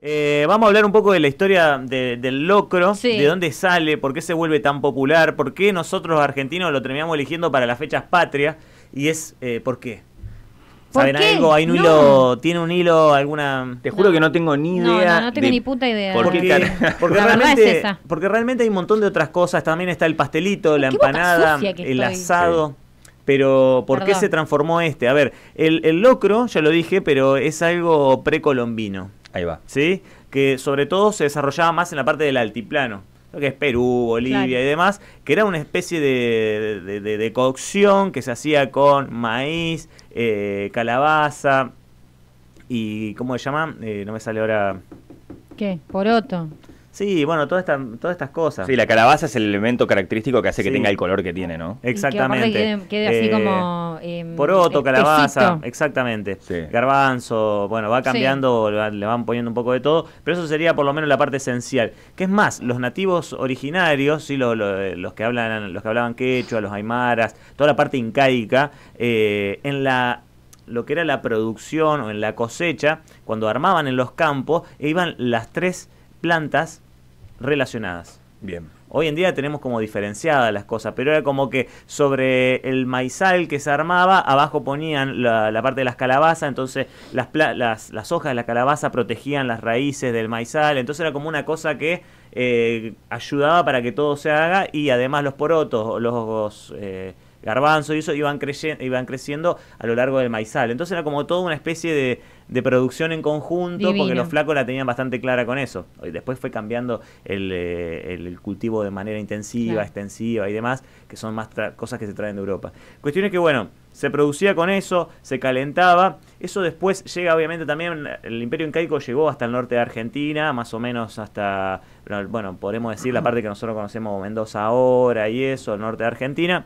Eh, vamos a hablar un poco de la historia del locro, de dónde sale, por qué se vuelve tan popular, por qué nosotros argentinos lo terminamos eligiendo para las fechas patrias y es eh, por qué. ¿Saben algo? tiene un hilo, alguna... Te juro que no tengo ni idea. No, no, tengo ni puta idea. Porque, realmente, porque realmente hay un montón de otras cosas. También está el pastelito, la empanada, el asado. Pero, ¿por qué se transformó este? A ver, el locro, ya lo dije, pero es algo precolombino. Ahí va. ¿Sí? Que sobre todo se desarrollaba más en la parte del altiplano, lo que es Perú, Bolivia y demás, que era una especie de, cocción que se hacía con maíz, eh, calabaza y, ¿cómo se llama? Eh, no me sale ahora... ¿Qué? Poroto. Sí, bueno, todas estas, todas estas cosas. Sí, la calabaza es el elemento característico que hace que tenga el color que tiene, ¿no? Exactamente. Que quede, quede, así eh, como... Em, poroto, eh, calabaza, exactamente. Garbanzo, bueno, va cambiando, le van poniendo un poco de todo, pero eso sería por lo menos la parte esencial. Que es más, los nativos originarios, sí, los, que hablan, los que hablaban quechua, los aymaras, toda la parte incaica, eh, en la lo que era la producción o en la cosecha, cuando armaban en los campos, e iban las tres plantas relacionadas. Bien. Hoy en día tenemos como diferenciadas las cosas, pero era como que sobre el maizal que se armaba, abajo ponían la, parte de las calabazas, entonces las, las, hojas de la calabaza protegían las raíces del maizal, entonces era como una cosa que eh, ayudaba para que todo se haga y además los porotos, los... Eh, garbanzos y eso iban, creyendo, iban creciendo a lo largo del maizal. Entonces era como toda una especie de, de producción en conjunto, porque los flacos la tenían bastante clara con eso. Y después fue cambiando el, eh, cultivo de manera intensiva, extensiva y demás, que son más cosas que se traen de Europa. Cuestiones que, bueno, se producía con eso, se calentaba. Eso después llega, obviamente, también. El imperio incaico llegó hasta el norte de Argentina, más o menos hasta, bueno, podemos decir la parte que nosotros conocemos Mendoza ahora y eso, el norte de Argentina.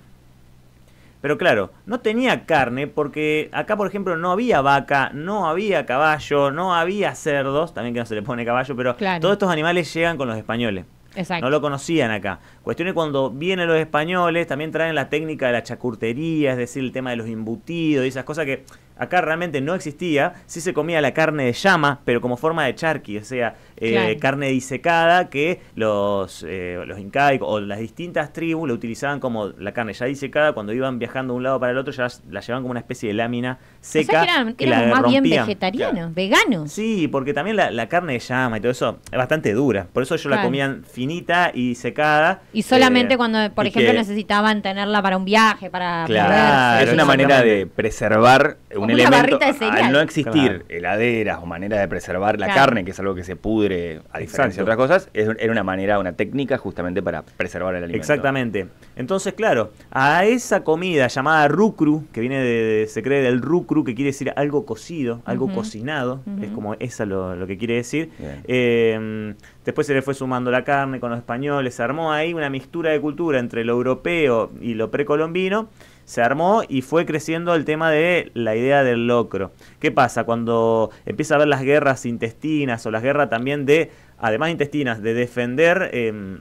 Pero claro, no tenía carne porque acá, por ejemplo, no había vaca, no había caballo, no había cerdos, también que no se le pone caballo, pero todos estos animales llegan con los españoles. Exacto. No lo conocían acá. Cuestiones cuando vienen los españoles, también traen la técnica de la chacurtería, es decir, el tema de los embutidos y esas cosas que Acá realmente no existía, sí se comía la carne de llama, pero como forma de charqui, o sea, eh, carne disecada que los, eh, los incaicos o las distintas tribus la utilizaban como la carne ya disecada, cuando iban viajando de un lado para el otro ya la llevaban como una especie de lámina seca. O que eran, más bien vegetarianos, veganos. Sí, porque también la, carne de llama y todo eso es bastante dura, por eso ellos la comían finita y secada. Y solamente eh, cuando, por ejemplo, necesitaban tenerla para un viaje, para... Claro, es una manera de preservar una al no existir heladeras o manera de preservar la carne, que es algo que se pudre a diferencia de otras cosas, era una manera, una técnica justamente para preservar el alimento. Exactamente. Entonces, claro, a esa comida llamada rucru, que viene de, se cree del rucru, que quiere decir algo cocido, algo cocinado, es como eso lo, que quiere decir. Em, después se le fue sumando la carne con los españoles, se armó ahí una mixtura de cultura entre lo europeo y lo precolombino se armó y fue creciendo el tema de la idea del locro. ¿Qué pasa cuando empieza a haber las guerras intestinas o las guerras también de, además intestinas, de defender... Em,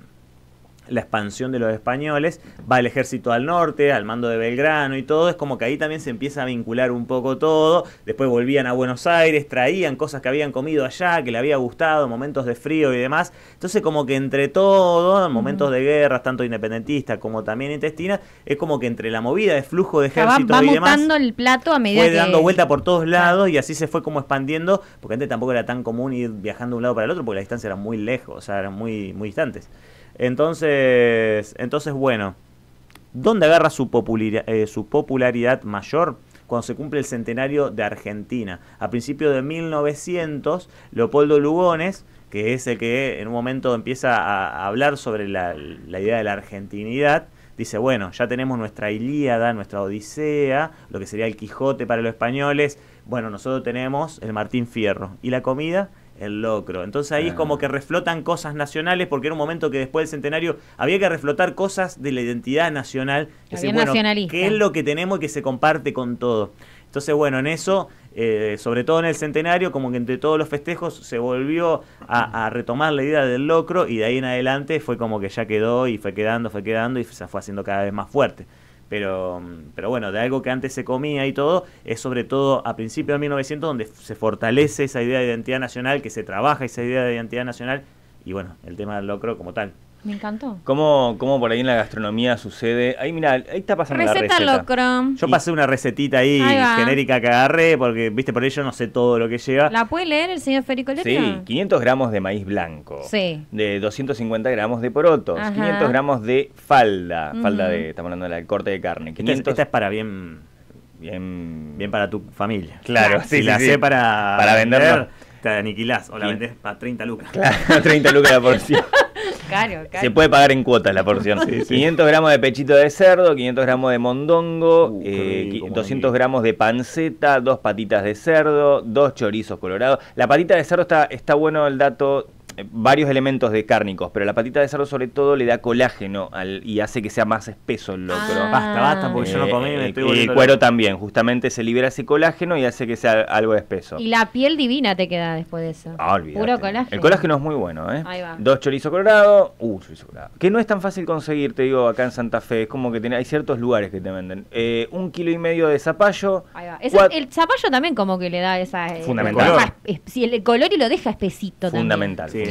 la expansión de los españoles, va el ejército al norte, al mando de Belgrano y todo, es como que ahí también se empieza a vincular un poco todo, después volvían a Buenos Aires, traían cosas que habían comido allá, que le había gustado, momentos de frío y demás, entonces como que entre todo, momentos de guerras, tanto independentistas como también intestina, es como que entre la movida de flujo de ejército y demás, el plato a medida fue dando vuelta por todos lados y así se fue como expandiendo, porque antes tampoco era tan común ir viajando de un lado para el otro, porque la distancia era muy lejos, o sea, eran muy, muy distantes. Entonces, entonces bueno, ¿dónde agarra eh, su, popularidad, mayor? cuando se cumple el centenario de Argentina. A principios de 1900, Leopoldo Lugones, que es el que en un momento empieza a hablar sobre la, la idea de la argentinidad, dice, bueno, ya tenemos nuestra Ilíada, nuestra Odisea, lo que sería el Quijote para los españoles, bueno, nosotros tenemos el Martín Fierro. ¿Y la comida? el locro. Entonces ahí es como que reflotan cosas nacionales, porque era un momento que después del centenario había que reflotar cosas de la identidad nacional. que es lo que tenemos y que se comparte con todo? Entonces, bueno, en eso, eh, sobre todo en el centenario, como que entre todos los festejos se volvió a, retomar la idea del locro y de ahí en adelante fue como que ya quedó y fue quedando, fue quedando y se fue haciendo cada vez más fuerte pero, pero bueno, de algo que antes se comía y todo, es sobre todo a principios de 1900 donde se fortalece esa idea de identidad nacional, que se trabaja esa idea de identidad nacional, y bueno, el tema del locro como tal. Me encantó. ¿Cómo, cómo por ahí en la gastronomía sucede? Ahí, mira, ahí está pasando receta la receta. Yo pasé una recetita ahí, genérica que agarré, porque, viste, por ello no sé todo lo que lleva. ¿La puede leer el señor Federico Sí, 500 gramos de maíz blanco. Sí. De 250 gramos de porotos. 500 gramos de falda. Falda de, estamos hablando de la corte de carne. 500... Esta, es, para bien... Bien... Bien para tu familia. Claro, Si la sé para... Para vender, Te aniquilás o la vendés para 30 lucas. Claro, 30 lucas la porción. Se puede pagar en cuotas la porción. 500 gramos de pechito de cerdo, 500 gramos de mondongo, 200 uh, eh, gramos de panceta, dos patitas de cerdo, dos chorizos colorados. La patita de cerdo está, está bueno el dato varios elementos de cárnicos, pero la patita de cerdo sobre todo le da colágeno al, y hace que sea más espeso el locro. Ah. basta, basta, porque yo no comí. Me eh, y el cuero también, justamente se libera ese colágeno y hace que sea algo espeso. Y la piel divina te queda después de eso. Ah, Puro colágeno. El colágeno es muy bueno, ¿eh? Ahí va. Dos chorizo colorado, Uy, uh, chorizo colorado. Que no es tan fácil conseguir, te digo, acá en Santa Fe. Es como que tiene hay ciertos lugares que te venden. Eh, un kilo y medio de zapallo. Ahí va. el, zapallo también como que le da esa... Eh, Fundamental. si el color y lo deja espesito Fundamental. también. Fundamental. Sí.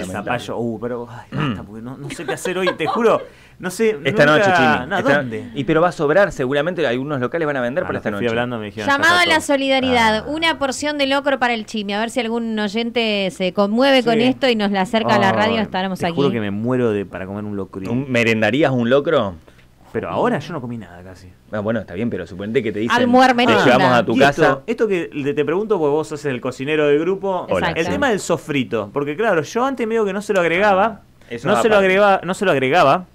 Uh, pero no, sé qué hacer hoy, te juro. No sé. Esta noche, Chimi. Y pero va a sobrar, seguramente algunos locales van a vender ah, para esta noche. Hablando, Llamado a la solidaridad, ah. una porción de locro para el Chimi. A ver si algún oyente se conmueve con esto y nos la acerca a la radio, estaremos te Juro que me muero de, para comer un locro. ¿Merendarías un locro? Pero mm. ahora yo no comí nada casi. Ah, bueno, está bien, pero suponete que te dicen. Almuermerienda. Te llevamos a tu casa. Esto, que te pregunto, porque vos sos el cocinero del grupo. El tema del sofrito. Porque claro, yo antes medio que no se lo agregaba. Ah, no, se lo agregaba no se lo agregaba.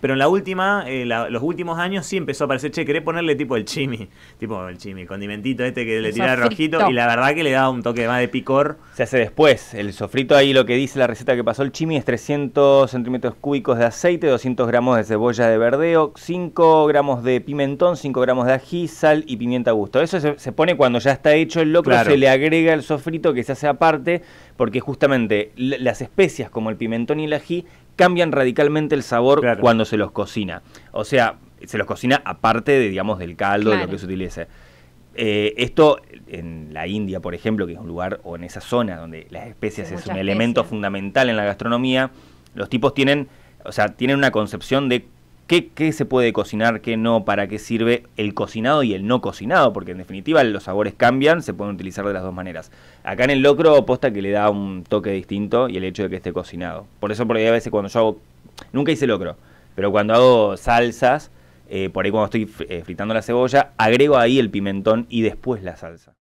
Pero en la última, eh, los últimos años sí empezó a aparecer, che, querés ponerle tipo el chimi, tipo el chimi, condimentito este que le tira rojito y la verdad que le da un toque más de picor. Se hace después, el sofrito ahí lo que dice la receta que pasó el chimi es 300 centímetros cúbicos de aceite, 200 gramos de cebolla de verdeo, 5 gramos de pimentón, 5 gramos de ají, sal y pimienta a gusto. Eso se, pone cuando ya está hecho el locro, se le agrega el sofrito que se hace aparte porque justamente las especias como el pimentón y el ají cambian radicalmente el sabor cuando se los cocina. O sea, se los cocina aparte de, digamos, del caldo, de lo que se utilice. Eh, esto en la India, por ejemplo, que es un lugar o en esa zona donde las especias es un elemento fundamental en la gastronomía, los tipos tienen, o sea, tienen una concepción de qué, se puede cocinar, qué no, para qué sirve el cocinado y el no cocinado, porque en definitiva los sabores cambian, se pueden utilizar de las dos maneras. Acá en el locro aposta que le da un toque distinto y el hecho de que esté cocinado. Por eso porque a veces cuando yo hago, nunca hice locro, pero cuando hago salsas, eh, por ahí cuando estoy eh, fritando la cebolla, agrego ahí el pimentón y después la salsa.